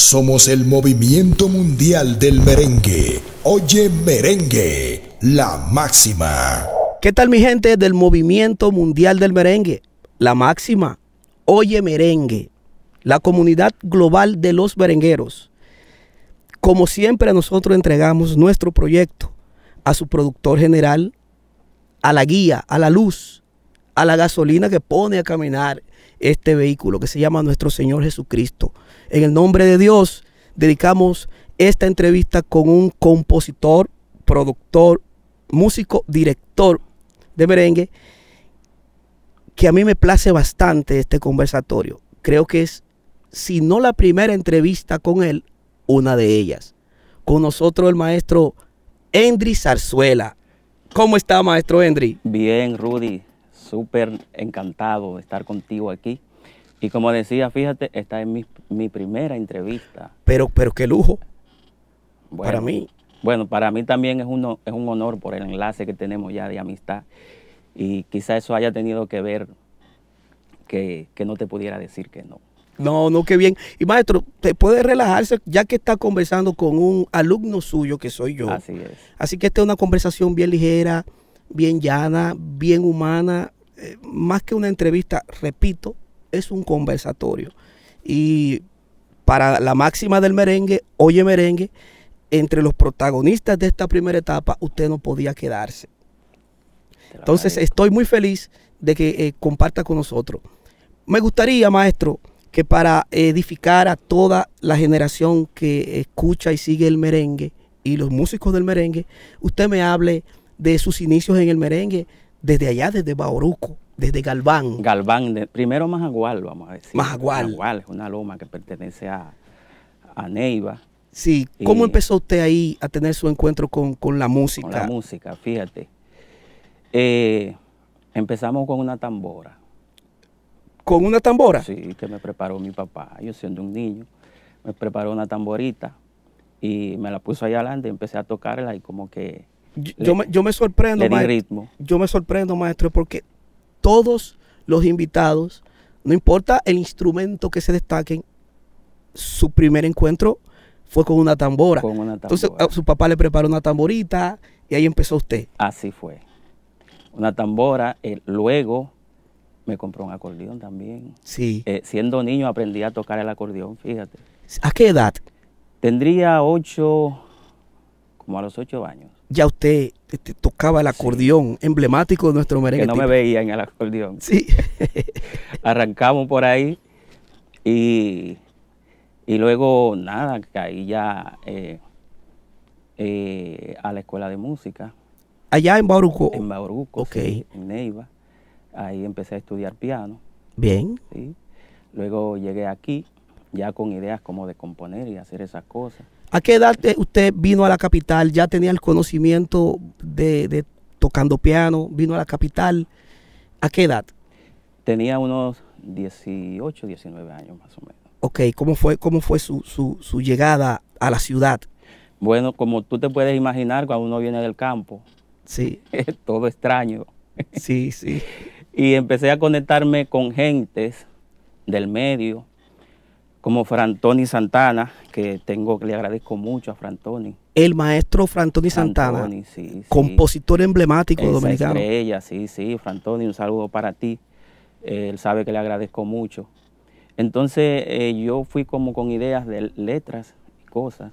Somos el movimiento mundial del merengue. Oye merengue, la máxima. ¿Qué tal mi gente del movimiento mundial del merengue? La máxima. Oye merengue, la comunidad global de los merengueros. Como siempre nosotros entregamos nuestro proyecto a su productor general, a la guía, a la luz, a la gasolina que pone a caminar este vehículo que se llama Nuestro Señor Jesucristo. En el nombre de Dios, dedicamos esta entrevista con un compositor, productor, músico, director de merengue, que a mí me place bastante este conversatorio. Creo que es, si no la primera entrevista con él, una de ellas. Con nosotros el maestro Endri Zarzuela. ¿Cómo está, maestro Endri? Bien, Rudy súper encantado de estar contigo aquí. Y como decía, fíjate, esta es mi, primera entrevista. Pero, pero qué lujo. para mí. Bueno, para mí también es, uno, es un honor por el enlace que tenemos ya de amistad. Y quizá eso haya tenido que ver que, no te pudiera decir que no. No, no, qué bien. Y maestro, te puede relajarse ya que está conversando con un alumno suyo que soy yo. Así es. Así que esta es una conversación bien ligera, bien llana, bien humana, eh, más que una entrevista, repito, es un conversatorio. Y para la máxima del merengue, oye merengue, entre los protagonistas de esta primera etapa, usted no podía quedarse. Entonces estoy muy feliz de que eh, comparta con nosotros. Me gustaría, maestro, que para edificar a toda la generación que escucha y sigue el merengue y los músicos del merengue, usted me hable de sus inicios en el merengue, desde allá, desde Bauruco, desde Galván. Galván, primero Majagual, vamos a decir. Majagual. Majagual es una loma que pertenece a, Neiva. Sí, ¿cómo empezó usted ahí a tener su encuentro con, la música? Con la música, fíjate. Eh, empezamos con una tambora. ¿Con una tambora? Sí, que me preparó mi papá. Yo siendo un niño, me preparó una tamborita y me la puso ahí adelante y empecé a tocarla y como que yo, me, sorprendo, maestro, Yo me sorprendo, maestro, porque todos los invitados, no importa el instrumento que se destaquen, su primer encuentro fue con una tambora. Con Entonces, su papá le preparó una tamborita y ahí empezó usted. Así fue. Una tambora, eh, luego me compró un acordeón también. Sí. Eh, siendo niño aprendí a tocar el acordeón, fíjate. ¿A qué edad? Tendría ocho, como a los ocho años ya usted este, tocaba el acordeón, emblemático de nuestro merengue. Que no me veía en el acordeón. Sí. Arrancamos por ahí y, luego nada, caí ya eh, eh, a la escuela de música. Allá en Bauruco. En Bauruco, okay. en Neiva. Ahí empecé a estudiar piano. Bien. ¿sí? Luego llegué aquí ya con ideas como de componer y hacer esas cosas. ¿A qué edad usted vino a la capital? ¿Ya tenía el conocimiento de, tocando piano? ¿Vino a la capital? ¿A qué edad? Tenía unos 18, 19 años más o menos. Ok, ¿cómo fue, cómo fue su, llegada a la ciudad? Bueno, como tú te puedes imaginar, cuando uno viene del campo, sí. es todo extraño. Sí, sí. Y empecé a conectarme con gentes del medio, como Frantoni Santana, que tengo que le agradezco mucho a Frantoni. El maestro Frantoni Santana, Frantoni, sí, compositor emblemático Esa dominicano. Estrella, sí, sí, Frantoni, un saludo para ti. él sabe que le agradezco mucho. Entonces eh, yo fui como con ideas de letras y cosas.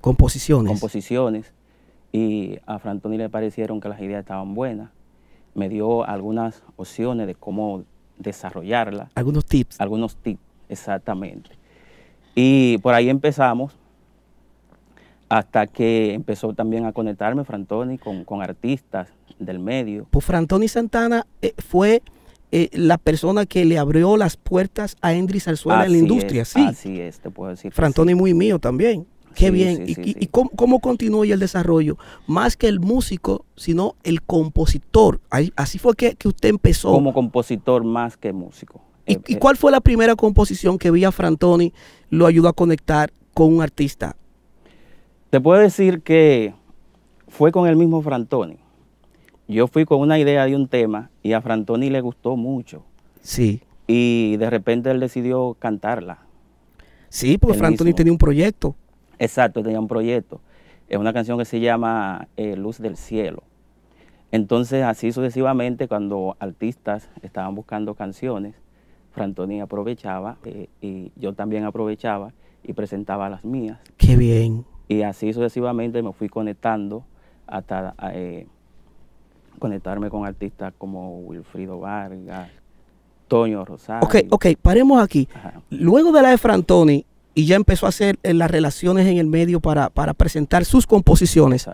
Composiciones. Composiciones. Y a Frantoni le parecieron que las ideas estaban buenas. Me dio algunas opciones de cómo desarrollarlas. Algunos tips. Algunos tips Exactamente. Y por ahí empezamos hasta que empezó también a conectarme Frantoni con, artistas del medio. Pues Frantoni Santana eh, fue eh, la persona que le abrió las puertas a Endris Arzuela en la industria, sí. Así es, te puedo decir. Frantoni muy mío también. Qué bien. ¿Y, cómo, continúa continuó el desarrollo? Más que el músico, sino el compositor. Así fue que usted empezó. Como compositor más que músico. ¿Y, cuál fue la primera composición que a Frantoni lo ayudó a conectar con un artista? Te puedo decir que fue con el mismo Frantoni. Yo fui con una idea de un tema y a Frantoni le gustó mucho. Sí. Y de repente él decidió cantarla. Sí, porque Frantoni tenía un proyecto. Exacto, tenía un proyecto. Es una canción que se llama eh, Luz del Cielo. Entonces, así sucesivamente, cuando artistas estaban buscando canciones, Frantoni aprovechaba eh, y yo también aprovechaba y presentaba las mías. Qué bien. Y así sucesivamente me fui conectando hasta eh, conectarme con artistas como Wilfrido Vargas, Toño Rosario. Ok, ok, paremos aquí. Luego de la de Frantoni, y ya empezó a hacer eh, las relaciones en el medio para, presentar sus composiciones.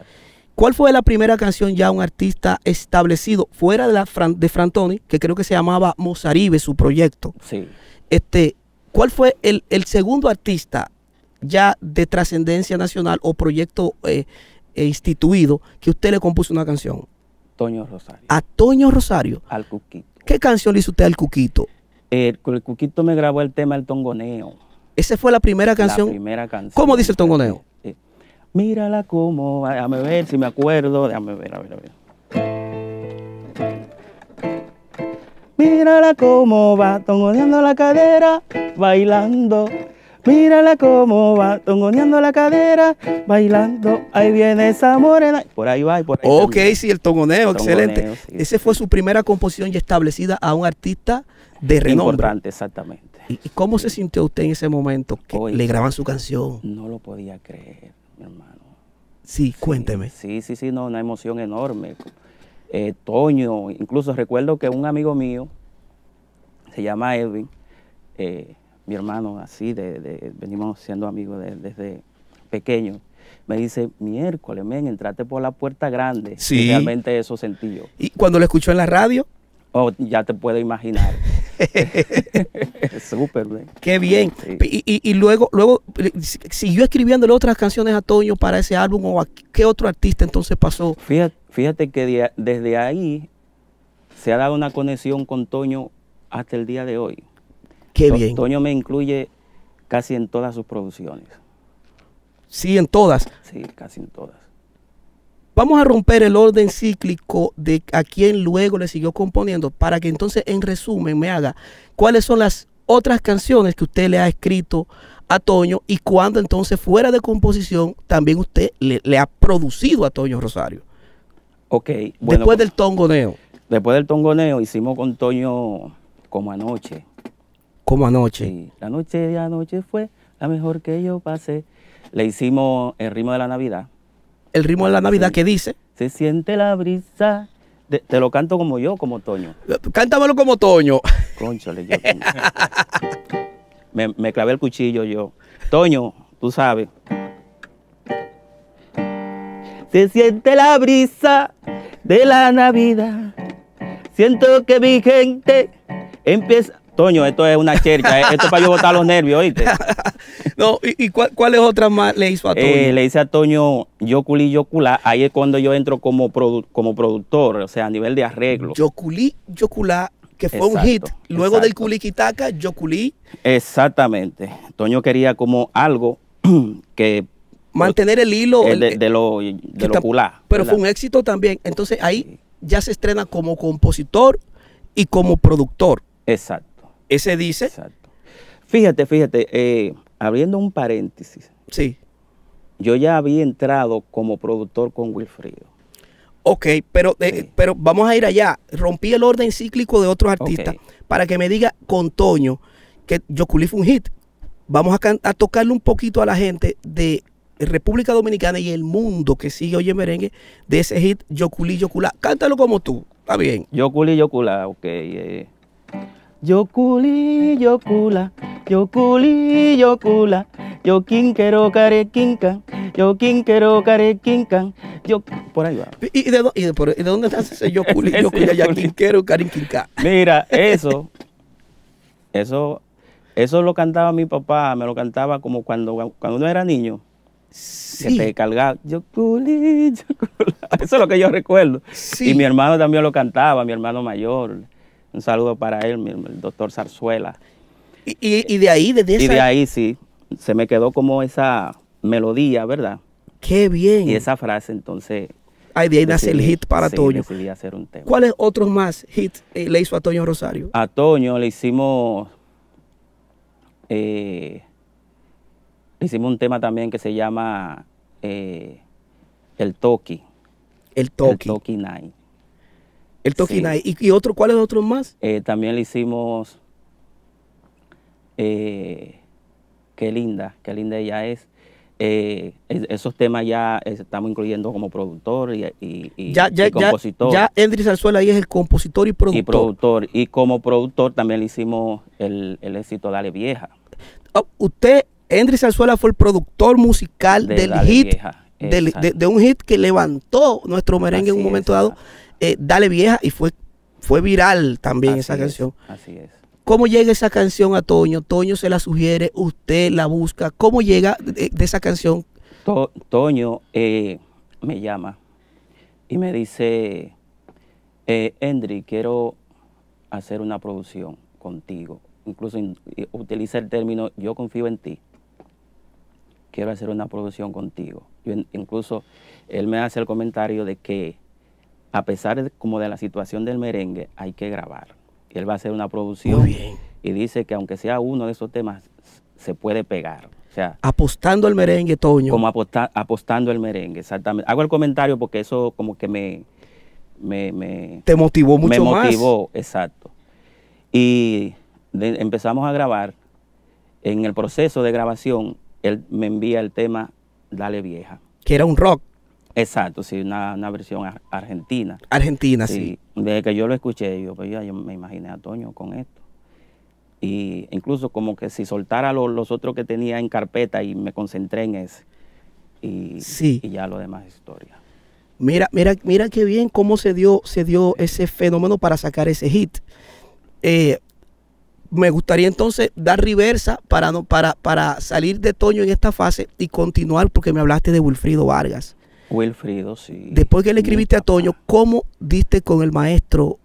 ¿Cuál fue la primera canción ya un artista establecido fuera de, la de Frantoni, que creo que se llamaba Mozaribe, su proyecto? Sí. Este, ¿Cuál fue el, segundo artista ya de trascendencia nacional o proyecto eh, eh, instituido que usted le compuso una canción? Toño Rosario. A Toño Rosario. Al Cuquito. ¿Qué canción le hizo usted al Cuquito? El, el Cuquito me grabó el tema El Tongoneo. Esa fue la primera canción. La primera canción. ¿Cómo dice el Tongoneo? Mírala va, déjame ver si me acuerdo, déjame ver, a ver, a ver. Mírala cómo va, tongoneando la cadera, bailando. Mírala cómo va, tongoneando la cadera, bailando. Ahí viene esa morena. Por ahí va y por ahí. Ok, sí, el tongoneo, excelente. Esa fue su primera composición ya establecida a un artista de renombre. Importante, exactamente. ¿Y cómo se sintió usted en ese momento que le graban su canción? No lo podía creer mi hermano. Sí, cuénteme. Sí, sí, sí, no, una emoción enorme. Eh, Toño, incluso recuerdo que un amigo mío, se llama Edwin, eh, mi hermano, así, de, venimos siendo amigos desde pequeño, me dice, miércoles, men, entrate por la puerta grande. Y realmente eso sentí yo. ¿Y cuando lo escuchó en la radio? Oh, ya te puedo imaginar. Súper, Qué bien. Y, luego, luego eh, siguió escribiéndole otras canciones a Toño para ese álbum o a qué otro artista entonces pasó. Fíjate, fíjate que desde ahí se ha dado una conexión con Toño hasta el día de hoy. Qué bien. Toño me incluye casi en todas sus producciones. Sí, en todas. Sí, casi en todas. Vamos a romper el orden cíclico de a quien luego le siguió componiendo para que entonces en resumen me haga cuáles son las otras canciones que usted le ha escrito a Toño y cuándo entonces fuera de composición también usted le, ha producido a Toño Rosario. Ok. Bueno, después pues, del tongoneo. Después del tongoneo hicimos con Toño como anoche. Como anoche. la noche de anoche fue la mejor que yo pasé. Le hicimos el ritmo de la Navidad el ritmo de la Navidad que dice. Se siente la brisa. te lo canto como yo, como Toño. Cántamelo como Toño. Conchale, yo. me, me clavé el cuchillo yo. Toño, tú sabes. Se siente la brisa de la Navidad. Siento que mi gente empieza Toño, esto es una chercha, eh, esto es para yo botar los nervios, ¿oíste? no, ¿y, cuál es otra más le hizo a eh, Toño? le hice a Toño Yoculí, Yoculá, ahí es cuando yo entro como, como productor, o sea, a nivel de arreglo. Yoculí, Yoculá, que fue un hit. Luego del Culiquitaca, Yoculí. Exactamente. Toño quería como algo que mantener el hilo de, lo, culá, Pero fue un éxito también. Entonces ahí ya se estrena como compositor y como productor. Exacto. Ese dice. Exacto. Fíjate, fíjate, eh, abriendo un paréntesis. Sí. Yo ya había entrado como productor con Wilfrido. Ok, pero, eh, pero vamos a ir allá. Rompí el orden cíclico de otros artistas para que me diga con Toño que Yoculí fue un hit. Vamos a, tocarle un poquito a la gente de República Dominicana y el mundo que sigue Oye Merengue de ese hit Yoculí Yoculá. Cántalo como tú, está bien. Yoculí Yoculá, ok. Eh. Yo Yocula, yo Yocula, yo quiero carequinca, yo quiero carequinca, yo por ahí va. ¿Y de, dónde estás ese yo yo quiero Mira, eso, eso, eso lo cantaba mi papá, me lo cantaba como cuando, cuando uno era niño. Se Que te cargaba, yo Yocula, Eso es lo que yo recuerdo. Sí. Y mi hermano también lo cantaba, mi hermano mayor. Un saludo para él, el doctor Zarzuela. Y, de ahí, desde esa... Y de ahí, sí, se me quedó como esa melodía, ¿verdad? ¡Qué bien! Y esa frase, entonces... Ahí de ahí nace el hit para sí, Toño. Decidí hacer un tema. ¿Cuáles otros más hits eh, le hizo a Toño Rosario? A Toño le hicimos... Eh, hicimos un tema también que se llama eh, El Toki. El Toki. El Toki Night. El Tokinai. Sí. ¿Y, es otro, cuáles otros más? Eh, también le hicimos eh, Qué linda, qué linda ella es. Eh, esos temas ya estamos incluyendo como productor y, y, ya, ya, compositor. Ya, ya ahí es el compositor y productor. Y productor. Y como productor también le hicimos el, el éxito Dale Vieja. Ah, usted, Endris Salzuela fue el productor musical del hit. de, un hit que levantó nuestro merengue en un momento dado. Eh, Dale Vieja y fue, fue viral también esa canción. Así es. ¿Cómo llega esa canción a Toño? Toño se la sugiere, usted la busca. ¿Cómo llega eh, de, esa canción? Toño eh, me llama y me dice, eh, quiero hacer una producción contigo. Incluso utiliza el término, yo confío en ti. Quiero hacer una producción contigo. incluso él me hace el comentario de que a pesar de, como de la situación del merengue, hay que grabar. Y él va a hacer una producción y dice que aunque sea uno de esos temas, se puede pegar. O sea, apostando al merengue, Toño. Como apostando al merengue, exactamente. Hago el comentario porque eso como que me... Te motivó mucho más. Me motivó, exacto. Y empezamos a grabar. En el proceso de grabación, él me envía el tema Dale Vieja. Que era un rock. Exacto, sí, una, versión argentina. Argentina, sí. Desde que yo lo escuché, yo, pues, yo me imaginé a Toño con esto. Y incluso como que si soltara los otros que tenía en carpeta y me concentré en ese. Y, sí. ya lo demás historia. Mira, mira, mira qué bien cómo se dio, se dio ese fenómeno para sacar ese hit. Eh, me gustaría entonces dar reversa para, no, para, para salir de Toño en esta fase y continuar porque me hablaste de Wilfrido Vargas. Wilfrido, sí. Después que le escribiste a Toño, ¿cómo diste con el maestro,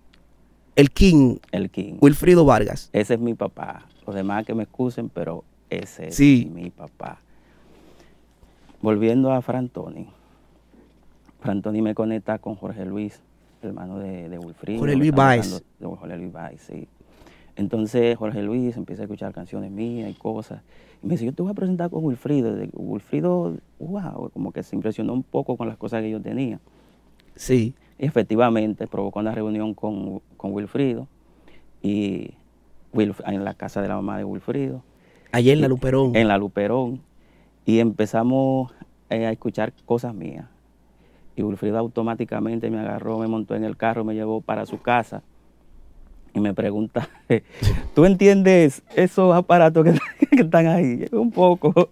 el King? El King. Wilfrido Vargas. Ese es mi papá. Los demás que me excusen, pero ese es mi papá. Volviendo a Frantoni. Frantoni me conecta con Jorge Luis, hermano de, de Wilfrido. Jorge Luis Baez. Jorge Luis Baez, sí. Entonces Jorge Luis empieza a escuchar canciones mías y cosas. Y me dice, yo te voy a presentar con Wilfrido. Wilfrido, wow, como que se impresionó un poco con las cosas que yo tenía. Sí. efectivamente provocó una reunión con, Wilfrido y en la casa de la mamá de Wilfrido. Allí en la Luperón. En la Luperón. Y empezamos eh, a escuchar cosas mías. Y Wilfrido automáticamente me agarró, me montó en el carro, me llevó para su casa y me pregunta, ¿tú entiendes esos aparatos que, están ahí? Un poco.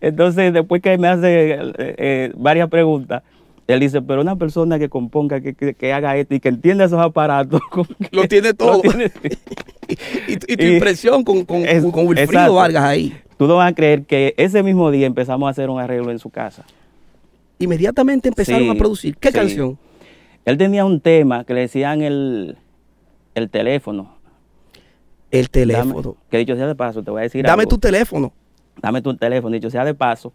Entonces, después que me hace eh, eh, varias preguntas, él dice, pero una persona que componga, que, haga esto y que entienda esos aparatos. Lo tiene todo. y, tu impresión con, con, con Wilfrido Vargas ahí. Tú no vas a creer que ese mismo día empezamos a hacer un arreglo en su casa. Inmediatamente empezaron a producir. ¿Qué canción? Él tenía un tema que le decían el el teléfono. El teléfono. que dicho sea de paso, te voy a decir. Dame tu teléfono. Dame tu teléfono. Dicho sea de paso,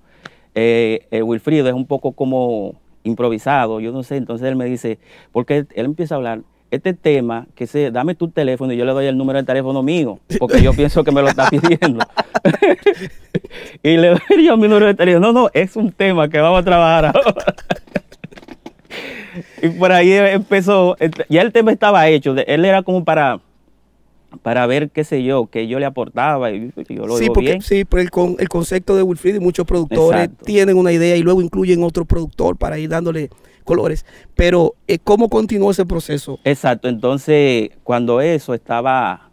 eh, eh, Wilfrido es un poco como improvisado, yo no sé. Entonces él me dice, porque él empieza a hablar, este tema, que se, dame tu teléfono y yo le doy el número de teléfono mío, porque yo pienso que me lo está pidiendo. y le doy yo mi número de teléfono. No, no, es un tema que vamos a trabajar ahora y por ahí empezó, ya el tema estaba hecho, él era como para para ver, qué sé yo, que yo le aportaba y yo lo sí, digo bien. Sí, porque el, con, el concepto de Wilfrid y muchos productores tienen una idea y luego incluyen otro productor para ir dándole colores. Pero, eh, ¿cómo continuó ese proceso? Exacto, entonces, cuando eso estaba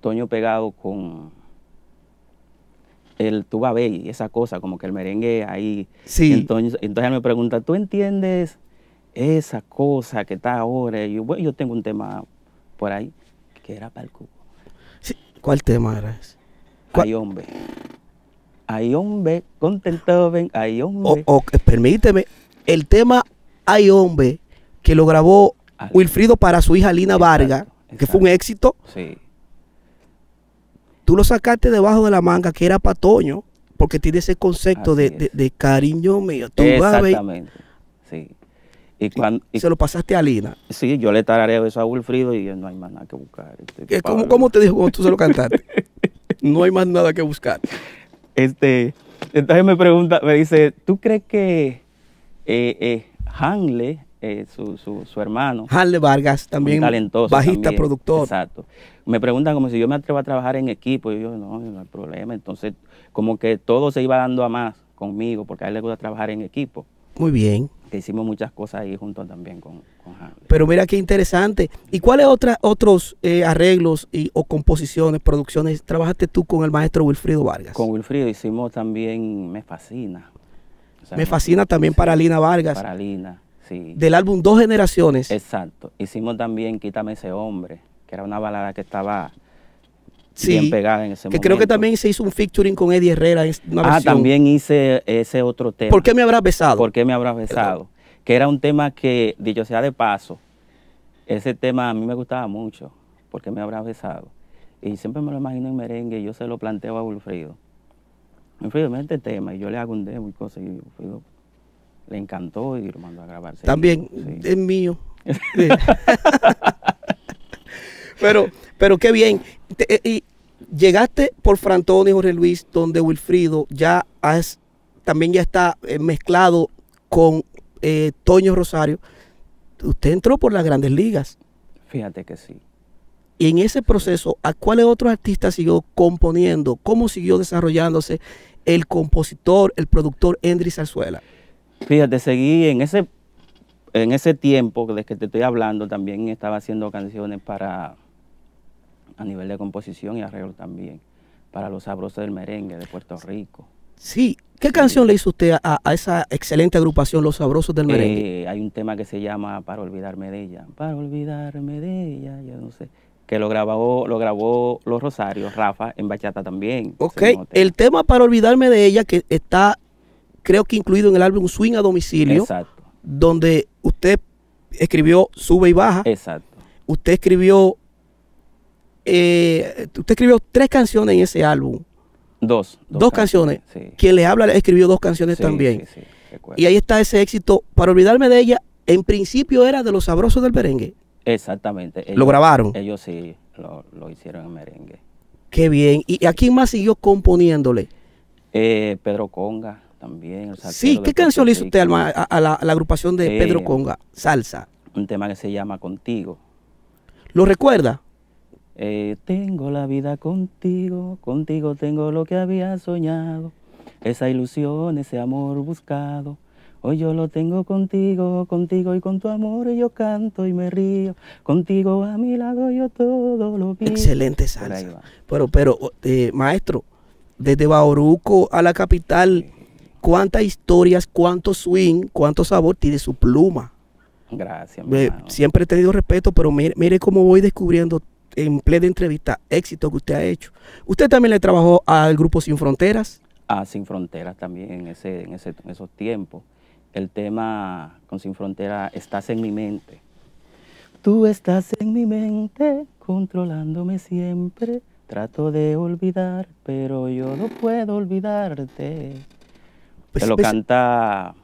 Toño pegado con el tuba y esa cosa, como que el merengue ahí. Sí. Entonces, entonces él me pregunta, ¿tú entiendes esa cosa que está ahora. Yo, yo tengo un tema por ahí que era para el cubo. ¿Cuál tema era ese? Hay hombre. hay hombre, contento, ven, hay hombre. O, permíteme, el tema hay hombre, que lo grabó ah. Wilfrido para su hija Lina Vargas, que fue un éxito. Sí. Tú lo sacaste debajo de la manga, que era para Toño, porque tiene ese concepto de, cariño mío. Exactamente. sí. Y ¿Se lo pasaste a Lina? Sí, yo le tarareo eso a Wilfrido y no hay más nada que buscar. Este, como, ¿Cómo te dijo cuando tú se lo cantaste? no hay más nada que buscar. Este, entonces me pregunta, me dice, ¿tú crees que eh, eh Hanle, eh, su, hermano... Hanle Vargas, también talentoso, bajista, productor. Exacto. Me pregunta como si yo me atrevo a trabajar en equipo. Y yo, no, no hay problema. Entonces, como que todo se iba dando a más conmigo, porque a él le gusta trabajar en equipo. Muy bien que hicimos muchas cosas ahí junto también con, con Pero mira qué interesante. ¿Y cuáles otros eh, arreglos o composiciones, producciones trabajaste tú con el maestro Wilfrido Vargas? Con Wilfrido hicimos también Me Fascina. me Fascina también para Lina Vargas. Para Lina, sí. Del álbum Dos Generaciones. Exacto. Hicimos también Quítame ese hombre, que era una balada que estaba bien pegada en ese momento. Que creo que también se hizo un featuring con Eddie Herrera. ah, también hice ese otro tema. ¿Por qué me habrás besado? ¿Por qué me habrás besado? Que era un tema que, dicho sea de paso, ese tema a mí me gustaba mucho. ¿Por qué me habrás besado? Y siempre me lo imagino en merengue y yo se lo planteo a Wilfrido. Wilfrido, mira este tema y yo le hago un demo y cosas y Wilfrido le encantó y lo mandó a grabar. También, es mío. Pero pero qué bien. Eh, y llegaste por Frantoni, Jorge Luis, donde Wilfrido ya también ya está eh, mezclado con eh, Toño Rosario. Usted entró por las grandes ligas. Fíjate que sí. Y en ese proceso, ¿a cuáles otros artistas siguió componiendo? ¿Cómo siguió desarrollándose el compositor, el productor Endri Zarzuela? Fíjate, seguí en ese, en ese tiempo de que te estoy hablando, también estaba haciendo canciones para a nivel de composición y arreglo también, para los sabrosos del merengue de Puerto Rico. Sí, ¿qué canción le hizo usted a, esa excelente agrupación Los Sabrosos del eh, Merengue? hay un tema que se llama Para olvidarme de ella, para olvidarme de ella, yo no sé, que lo grabó, lo grabó Los Rosarios, Rafa, en bachata también. Ok, el tema Para olvidarme de ella que está, creo que incluido en el álbum Swing a domicilio, donde usted escribió Sube y Baja. Exacto. Usted escribió eh, usted escribió tres canciones en ese álbum. Dos. Dos, canciones. Quien le habla escribió dos canciones también. y ahí está ese éxito. Para olvidarme de ella, en principio era de los sabrosos del merengue. Exactamente. lo grabaron. Ellos sí lo, hicieron en merengue. Qué bien. ¿Y a quién más siguió componiéndole? Eh, Pedro Conga también. sí, ¿qué canción le hizo usted a, la, agrupación de Pedro eh, Conga? Salsa. Un tema que se llama Contigo. ¿Lo recuerda? Eh, tengo la vida contigo, contigo tengo lo que había soñado, esa ilusión, ese amor buscado. Hoy yo lo tengo contigo, contigo y con tu amor yo canto y me río. Contigo a mi lado yo todo lo que Excelente salsa. Pero, pero, oh, eh, maestro, desde Bauruco a la capital, ¿cuántas historias, cuánto swing, cuánto sabor tiene su pluma? Gracias. siempre he tenido respeto, pero mire, mire cómo voy descubriendo en plena entrevista, éxito que usted ha hecho. Usted también le trabajó al Grupo Sin Fronteras. A ah, Sin Fronteras también en, ese, en, esos tiempos. El tema con Sin Fronteras, estás en mi mente. Tú estás en mi mente, controlándome siempre. Trato de olvidar, pero yo no puedo olvidarte. Se pues lo pues canta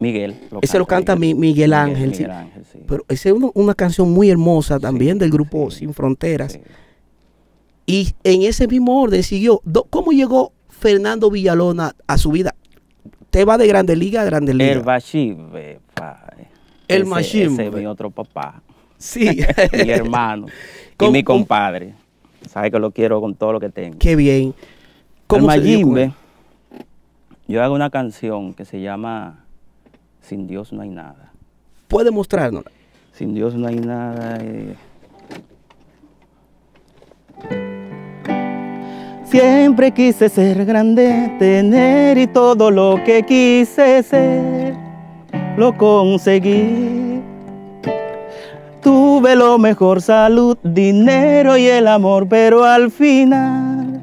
Miguel. Lo ese lo canta Miguel, Ángel. sí. Ángel sí. Pero esa es una, canción muy hermosa también del grupo Sin Fronteras. Y en ese mismo orden siguió. ¿Cómo llegó Fernando Villalona a su vida? Te va de Grande Liga a Grande Liga. El padre. Eh. El Machimbe. Ese es mi otro papá. Sí. mi hermano. y mi compadre. Sabes que lo quiero con todo lo que tengo. Qué bien. ¿Cómo el Machimbe, yo hago una canción que se llama sin Dios no hay nada. ¿Puede mostrarnos? Sin Dios no hay nada. Eh. Siempre quise ser grande, tener y todo lo que quise ser, lo conseguí. Tuve lo mejor salud, dinero y el amor, pero al final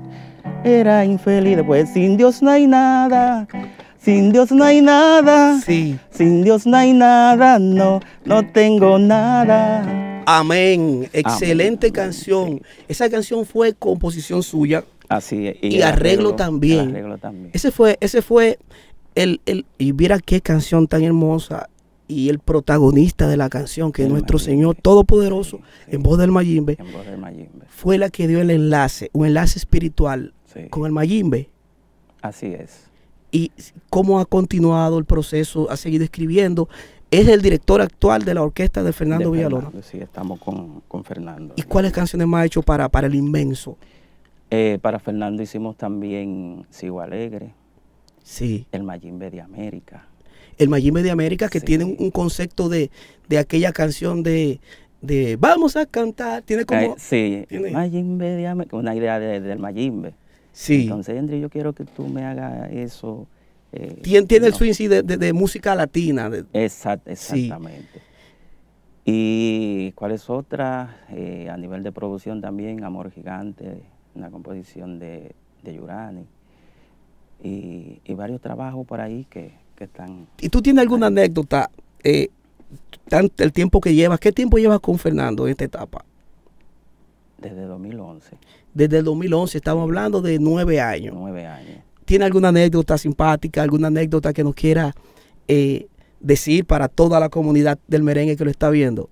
era infeliz. Pues sin Dios no hay nada, sin Dios no hay nada. Sí. Sin Dios no hay nada. No, no tengo nada. Amén. Excelente canción. Esa canción fue composición suya. Así es. Y, arreglo, también. arreglo, también. Ese fue, ese fue el, el, y mira qué canción tan hermosa. Y el protagonista de la canción, que es nuestro Señor Todopoderoso, en voz del Mayimbe, en voz del fue la que dio el enlace, un enlace espiritual con el Mayimbe. Así es y cómo ha continuado el proceso, ha seguido escribiendo. Es el director actual de la orquesta de Fernando, Villalobos? Sí, estamos con, Fernando. ¿Y cuáles canciones más ha hecho para, para el inmenso? Eh, para Fernando hicimos también Sigo Alegre. Sí. El Mayimbe de América. El Mayimbe de América que tiene un concepto de, aquella canción de vamos a cantar, tiene como... Sí, ¿tiene? Mayimbe, una idea del de, Mayimbe. Sí. Entonces, yo quiero que tú me hagas eso. Eh, tiene el swing de, música latina? exactamente. ¿Y cuál es otra? Eh, a nivel de producción también, Amor Gigante, una composición de, de Yurani. Y, varios trabajos por ahí que, están... ¿Y tú tienes alguna anécdota? Eh, tanto el tiempo que llevas, ¿qué tiempo llevas con Fernando en esta etapa? Desde 2011 desde el 2011, estamos hablando de nueve años. Nueve años. ¿Tiene alguna anécdota simpática, alguna anécdota que nos quiera eh, decir para toda la comunidad del merengue que lo está viendo?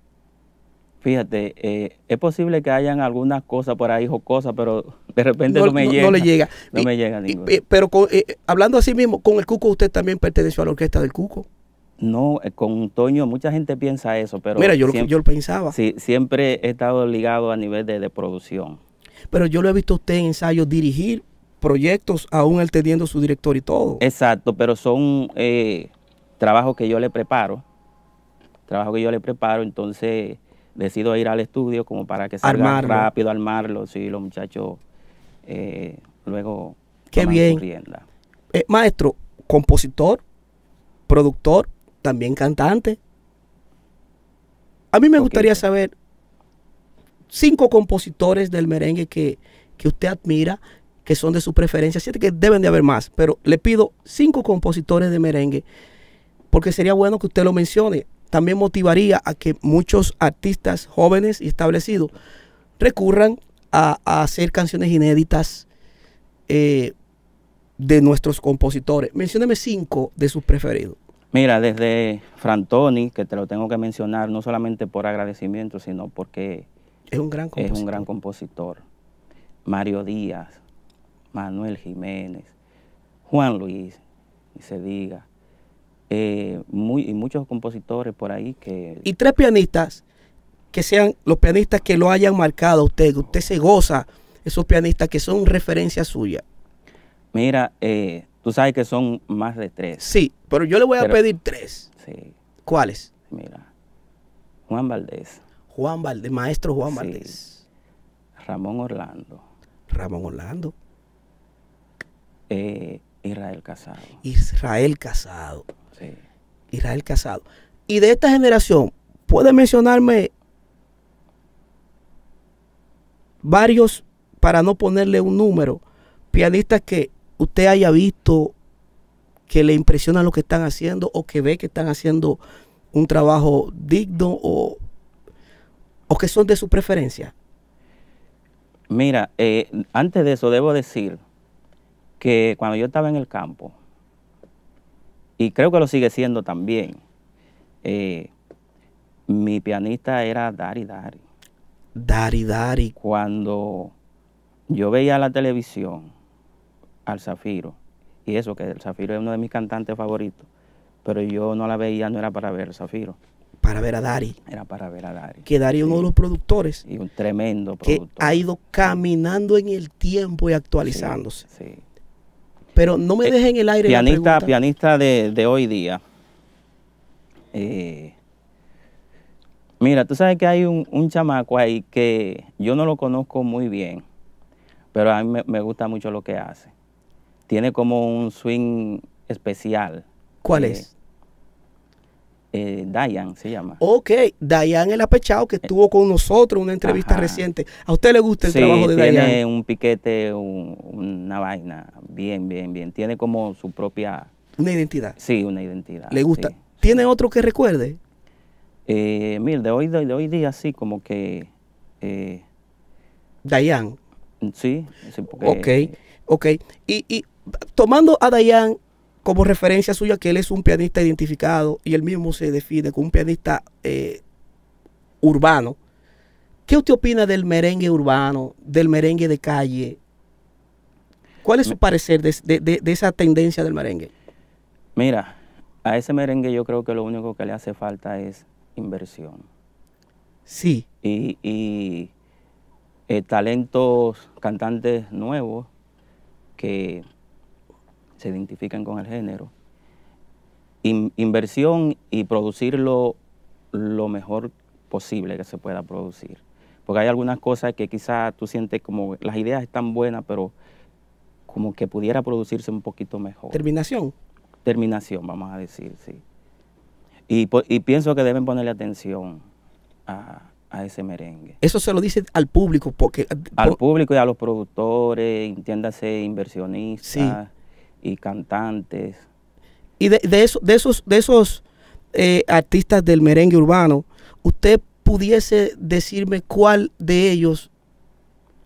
Fíjate, eh, es posible que hayan algunas cosas por ahí o cosas, pero de repente no, me llega. No le llega. me llega eh, pero hablando así mismo, con el Cuco usted también perteneció a la orquesta del Cuco. No, con Toño mucha gente piensa eso, pero... Mira, yo, lo, yo lo pensaba. Sí, siempre he estado ligado a nivel de producción. Pero yo lo he visto usted en ensayos dirigir proyectos, aún él teniendo su director y todo. Exacto, pero son eh, trabajos que yo le preparo. Trabajo que yo le preparo, entonces decido ir al estudio como para que salga rápido, armarlo, si los muchachos eh, luego Qué bien. Eh, maestro, compositor, productor, también cantante. A mí me gustaría saber cinco compositores del merengue que, usted admira, que son de su preferencia. Siete que deben de haber más, pero le pido cinco compositores de merengue, porque sería bueno que usted lo mencione. También motivaría a que muchos artistas jóvenes y establecidos recurran a, hacer canciones inéditas eh, de nuestros compositores. Mencióneme cinco de sus preferidos. Mira, desde Frantoni, que te lo tengo que mencionar, no solamente por agradecimiento, sino porque es un gran compositor. Es un gran compositor. Mario Díaz, Manuel Jiménez, Juan Luis, y se diga. Eh, muy, y muchos compositores por ahí que... Y tres pianistas que sean los pianistas que lo hayan marcado a usted, que usted se goza, esos pianistas que son referencia suya. Mira, eh, tú sabes que son más de tres. Sí, pero yo le voy a pedir tres. Sí. ¿Cuáles? Mira, Juan Valdés. Juan Valdés, maestro Juan Valdez. Ramón Orlando. Ramón Orlando. Eh, Israel Casado. Israel Casado. Sí. Israel Casado. Y de esta generación, ¿puede mencionarme varios, para no ponerle un número, pianistas que usted haya visto que le impresiona lo que están haciendo o que ve que están haciendo un trabajo digno o o que son de su preferencia? Mira, eh, antes de eso debo decir que cuando yo estaba en el campo, y creo que lo sigue siendo también, eh, mi pianista era Dari Dari. Dari Dari. Cuando yo veía la televisión al Zafiro, y eso que el Zafiro es uno de mis cantantes favoritos, pero yo no la veía, no era para ver el Zafiro para ver a Dari. Era para ver a Dari. Que Dari es uno de los productores. Y un tremendo productor. Que ha ido caminando en el tiempo y actualizándose. Sí. Pero no me eh, dejen el aire. Pianista, la pianista de, hoy día. Eh, mira, tú sabes que hay un, chamaco ahí que yo no lo conozco muy bien, pero a mí me, gusta mucho lo que hace. Tiene como un swing especial. ¿Cuál eh, es? eh, Diane se llama. Ok, Diane El apechado que eh, estuvo con nosotros en una entrevista reciente. ¿A usted le gusta el trabajo de Tiene un piquete, una vaina, bien, bien, bien. Tiene como su propia... Una identidad. Sí, una identidad. ¿Le gusta? ¿Tiene otro que recuerde? Eh, de hoy, de, hoy día sí, como que... Eh, ¿Diane? Sí, sí porque, Ok, ok. Y, tomando a Diane como referencia suya que él es un pianista identificado y él mismo se define como un pianista eh, urbano. ¿Qué usted opina del merengue urbano, del merengue de calle? ¿Cuál es su parecer de, esa tendencia del merengue? Mira, a ese merengue yo creo que lo único que le hace falta es inversión. Sí. Y, eh, talentos, cantantes nuevos que se identifican con el género. inversión y producirlo lo mejor posible que se pueda producir. Porque hay algunas cosas que quizás tú sientes como las ideas están buenas, pero como que pudiera producirse un poquito mejor. Terminación. Terminación, vamos a decir, sí. Y, pienso que deben ponerle atención a, ese merengue. Eso se lo dice al público, porque... Al público y a los productores, entiéndase, inversionistas. Sí y cantantes. Y de, eso, de esos, de esos eh, artistas del merengue urbano, ¿usted pudiese decirme cuál de ellos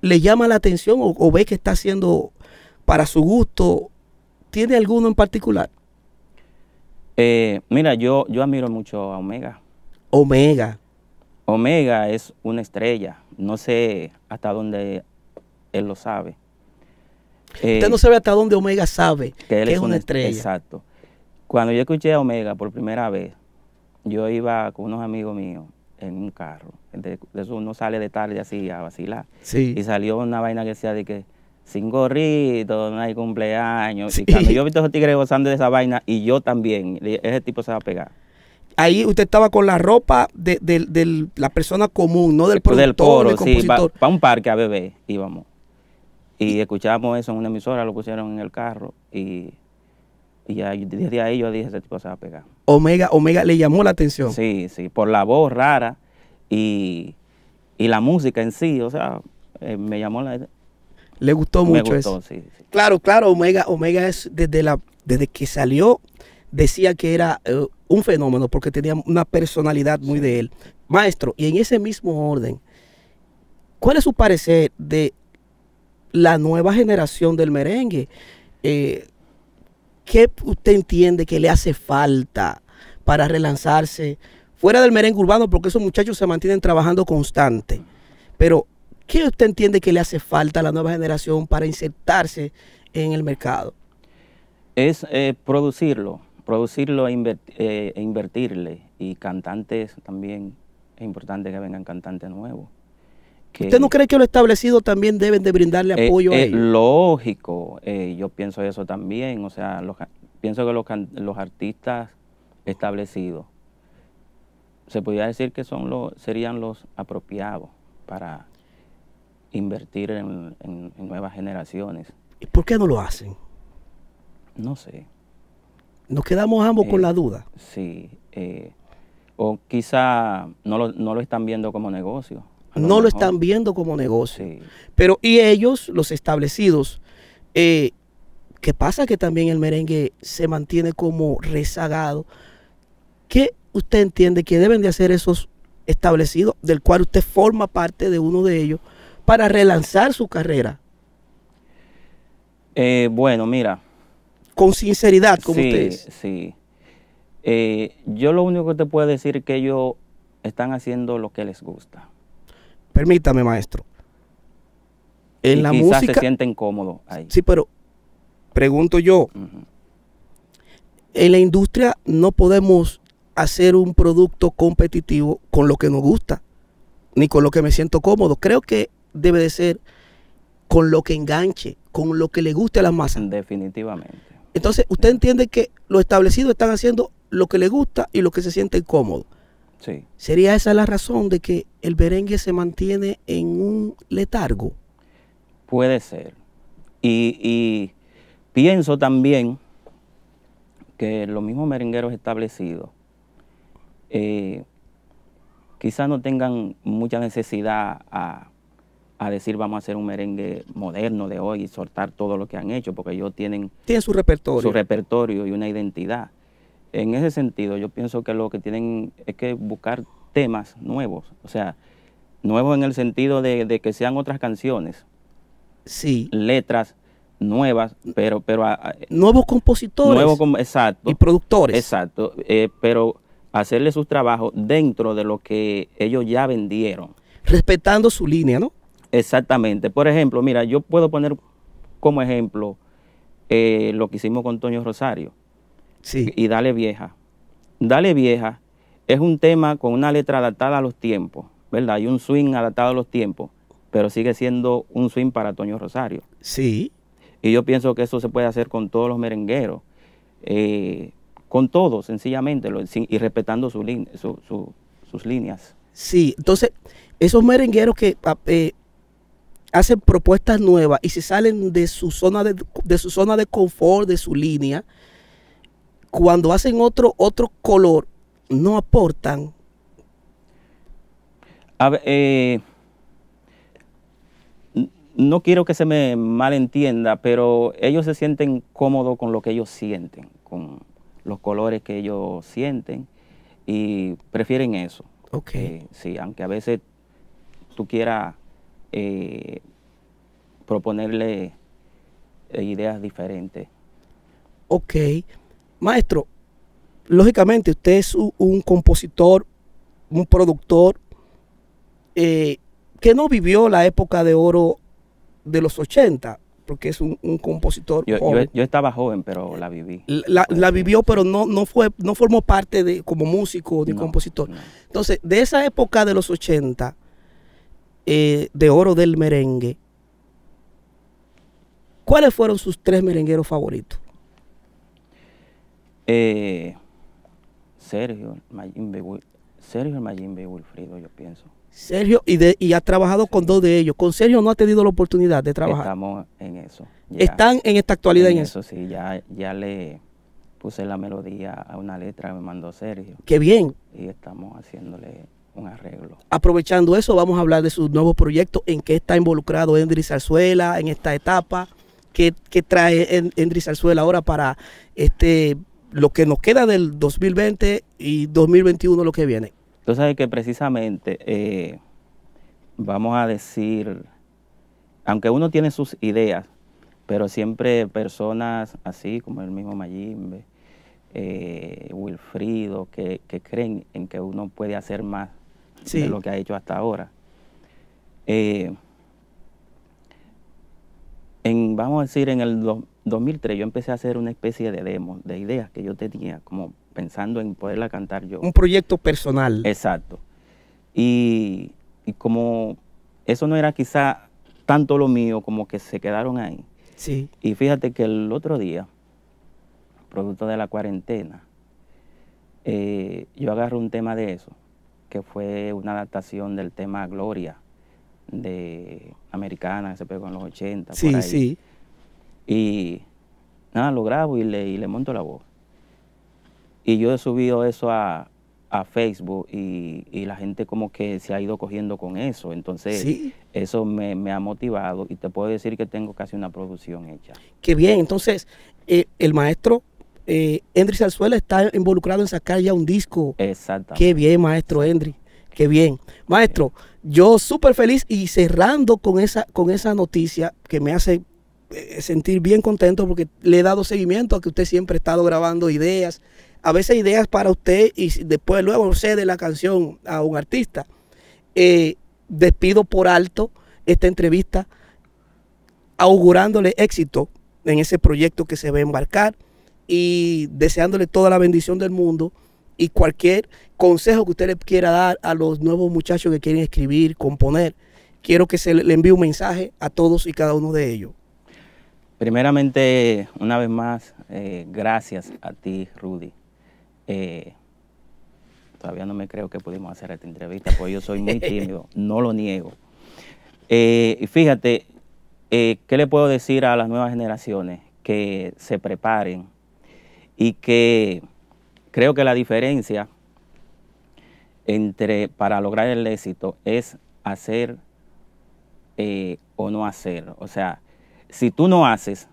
le llama la atención o, ve que está haciendo para su gusto? ¿Tiene alguno en particular? Eh, mira, yo, yo admiro mucho a Omega. Omega. Omega es una estrella. No sé hasta dónde él lo sabe. Eh, usted no sabe hasta dónde Omega sabe que, es una estrella. Exacto. Cuando yo escuché a Omega por primera vez, yo iba con unos amigos míos en un carro. eso uno sale de tarde así a vacilar. Y salió una vaina que decía de que sin gorrito, no hay cumpleaños. Y cuando yo vi a esos tigres gozando de esa vaina, y yo también, ese tipo se va a pegar. Ahí usted estaba con la ropa de, la persona común, no del productor, del, poro, Sí, para un parque a bebé, íbamos. Y escuchamos eso en una emisora, lo pusieron en el carro y, y ya desde ahí yo dije, ese tipo se va a pegar. Omega, Omega le llamó la atención. Sí, sí, por la voz rara y, la música en sí, o sea, eh, me llamó la Le gustó mucho eso. Sí, Claro, claro, Omega, Omega es desde la desde que salió decía que era eh, un fenómeno porque tenía una personalidad muy de él. Maestro, y en ese mismo orden, ¿cuál es su parecer de la nueva generación del merengue. Eh, ¿Qué usted entiende que le hace falta para relanzarse fuera del merengue urbano? Porque esos muchachos se mantienen trabajando constante. Pero, ¿qué usted entiende que le hace falta a la nueva generación para insertarse en el mercado? Es eh, producirlo, producirlo e, eh, e invertirle. Y cantantes también, es importante que vengan cantantes nuevos. ¿Usted no cree que los establecidos también deben de brindarle eh, apoyo a eh, ellos? Lógico, eh, yo pienso eso también. O sea, pienso que los, los, artistas establecidos se podría decir que son los, serían los apropiados para invertir en, nuevas generaciones. ¿Y por qué no lo hacen? No sé. Nos quedamos ambos con la duda. Sí. o quizá no lo están viendo como negocio no lo están viendo como negocio. Pero y ellos, los establecidos, eh, ¿Qué pasa que también el merengue se mantiene como rezagado. ¿Qué usted entiende que deben de hacer esos establecidos, del cual usted forma parte de uno de ellos, para relanzar su carrera? Eh, bueno, mira. Con sinceridad, como sí, Sí. Eh, yo lo único que te puedo decir es que ellos están haciendo lo que les gusta. Permítame, maestro. En la música. se sienten cómodos ahí. Sí, pero pregunto yo. En la industria no podemos hacer un producto competitivo con lo que nos gusta, ni con lo que me siento cómodo. Creo que debe de ser con lo que enganche, con lo que le guste a la masa. Definitivamente. Entonces, usted entiende que los establecidos están haciendo lo que les gusta y lo que se siente cómodo. ¿Sería esa la razón de que el merengue se mantiene en un letargo? Puede ser. Y, pienso también que los mismos merengueros establecidos eh, quizás no tengan mucha necesidad a, decir vamos a hacer un merengue moderno de hoy y soltar todo lo que han hecho, porque ellos tienen... su repertorio. Su repertorio y una identidad. En ese sentido, yo pienso que lo que tienen es que buscar temas nuevos, o sea, nuevos en el sentido de, que sean otras canciones. Sí. Letras nuevas, pero... pero nuevos compositores. Nuevos, exacto. Y productores. Exacto, eh, pero hacerle sus trabajos dentro de lo que ellos ya vendieron. Respetando su línea, ¿no? Exactamente. Por ejemplo, mira, yo puedo poner como ejemplo eh, lo que hicimos con Toño Rosario. Y Dale Vieja. Dale Vieja es un tema con una letra adaptada a los tiempos, ¿verdad? Y un swing adaptado a los tiempos, pero sigue siendo un swing para Toño Rosario. Sí. Y yo pienso que eso se puede hacer con todos los merengueros. Eh, con todos sencillamente, y respetando sus líneas. Sí, entonces, esos merengueros que ah, eh, hacen propuestas nuevas y se salen de su zona de, de, su zona de confort, de su línea, cuando hacen otro, otro color, no aportan. Eh, no quiero que se me malentienda, pero ellos se sienten cómodos con lo que ellos sienten, con los colores que ellos sienten y prefieren eso. Ok. Eh, sí, aunque a veces tú quieras eh, proponerle ideas diferentes. Ok maestro, lógicamente usted es un compositor, un productor eh, que no vivió la época de oro de los 80, porque es un, compositor. Yo, joven. Yo, estaba joven, pero la viví. La, vivió, pero no, no, fue, no formó parte de, como músico ni compositor. Entonces, de esa época de los 80, eh, de oro del merengue, ¿cuáles fueron sus tres merengueros favoritos? Eh, Sergio, Sergio Wilfrido, yo pienso. Sergio, y, de, trabajado con dos de ellos. Con Sergio no ha tenido la oportunidad de trabajar. Estamos en eso. Están en esta actualidad en, eso? Sí, ya, le puse la melodía a una letra que me mandó Sergio. Qué bien. Y estamos haciéndole un arreglo. Aprovechando eso, vamos a hablar de sus nuevos proyecto. en qué está involucrado Endri Zarzuela en esta etapa, qué, trae Endri Zarzuela ahora para este lo que nos queda del 2020 y 2021 lo que viene. Tú sabes que precisamente, eh, vamos a decir, aunque uno tiene sus ideas, pero siempre personas así como el mismo Mayimbe, eh, Wilfrido, que, creen en que uno puede hacer más de lo que ha hecho hasta ahora. Eh, en, vamos a decir, en el 2003 yo empecé a hacer una especie de demo, de ideas que yo tenía, como pensando en poderla cantar yo. Un proyecto personal. Exacto. Y, como eso no era quizá tanto lo mío, como que se quedaron ahí. Sí. Y fíjate que el otro día, producto de la cuarentena, eh, yo agarré un tema de eso, que fue una adaptación del tema Gloria de Americana, que se pegó en los 80. Sí, por ahí. sí y nada, lo grabo y le, y le monto la voz. Y yo he subido eso a, Facebook y, la gente como que se ha ido cogiendo con eso. Entonces, eso me, ha motivado y te puedo decir que tengo casi una producción hecha. Qué bien, entonces eh, el maestro eh, Salzuela está involucrado en sacar ya un disco. exacto Qué bien, maestro Endri. Qué bien. Maestro, yo súper feliz y cerrando con esa, con esa noticia que me hace eh, sentir bien contento porque le he dado seguimiento a que usted siempre ha estado grabando ideas, a veces ideas para usted y después luego cede la canción a un artista. Eh, despido por alto esta entrevista augurándole éxito en ese proyecto que se va a embarcar y deseándole toda la bendición del mundo y cualquier consejo que usted le quiera dar a los nuevos muchachos que quieren escribir, componer, quiero que se le envíe un mensaje a todos y cada uno de ellos. Primeramente, una vez más, eh, gracias a ti, Rudy. Eh, todavía no me creo que pudimos hacer esta entrevista, porque yo soy muy tímido, no lo niego. Eh, y fíjate, ¿qué le puedo decir a las nuevas generaciones? Que se preparen y que creo que la diferencia entre para lograr el éxito es hacer o no hacer. O sea, si tú no haces,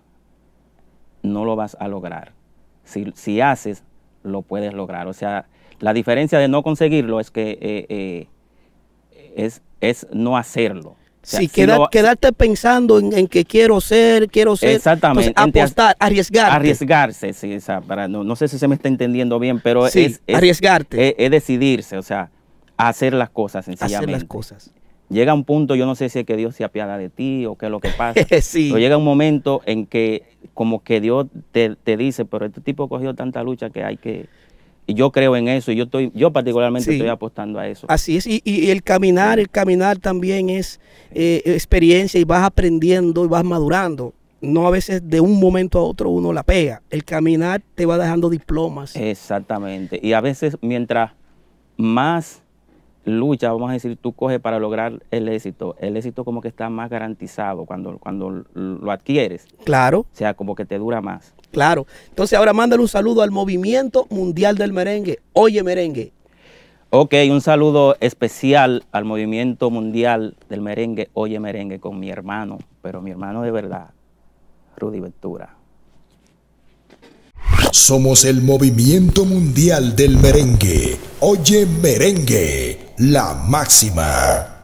no lo vas a lograr. Si, si haces, lo puedes lograr. O sea, la diferencia de no conseguirlo es que eh, eh, es, es no hacerlo. si quedarte pensando en, que quiero ser, quiero ser. Pues, Exactamente. apostar, arriesgarte. Arriesgarse, sí. O para, no, no, sé si se me está entendiendo bien, pero es, arriesgarte. Es, decidirse, o sea, hacer las cosas sencillamente. Hacer las cosas llega un punto, yo no sé si es que Dios se apiada de ti o qué es lo que pasa, pero llega un momento en que como que Dios te, dice, pero este tipo ha cogido tanta lucha que hay que... Y yo creo en eso, y yo estoy, yo particularmente estoy apostando a eso. Así es, y, el caminar, el caminar también es eh, experiencia y vas aprendiendo y vas madurando no a veces de un momento a otro uno la pega. El caminar te va dejando diplomas. Exactamente. Y a veces mientras más lucha, vamos a decir, tú coges para lograr el éxito, el éxito como que está más garantizado cuando, cuando lo adquieres. Claro. O sea, como que te dura más. Claro. Entonces ahora mándale un saludo al Movimiento Mundial del Merengue. Oye, merengue. Ok, un saludo especial al Movimiento Mundial del Merengue, Oye Merengue, con mi hermano, pero mi hermano de verdad, Rudy Ventura. Somos el Movimiento Mundial del Merengue, Oye Merengue la máxima.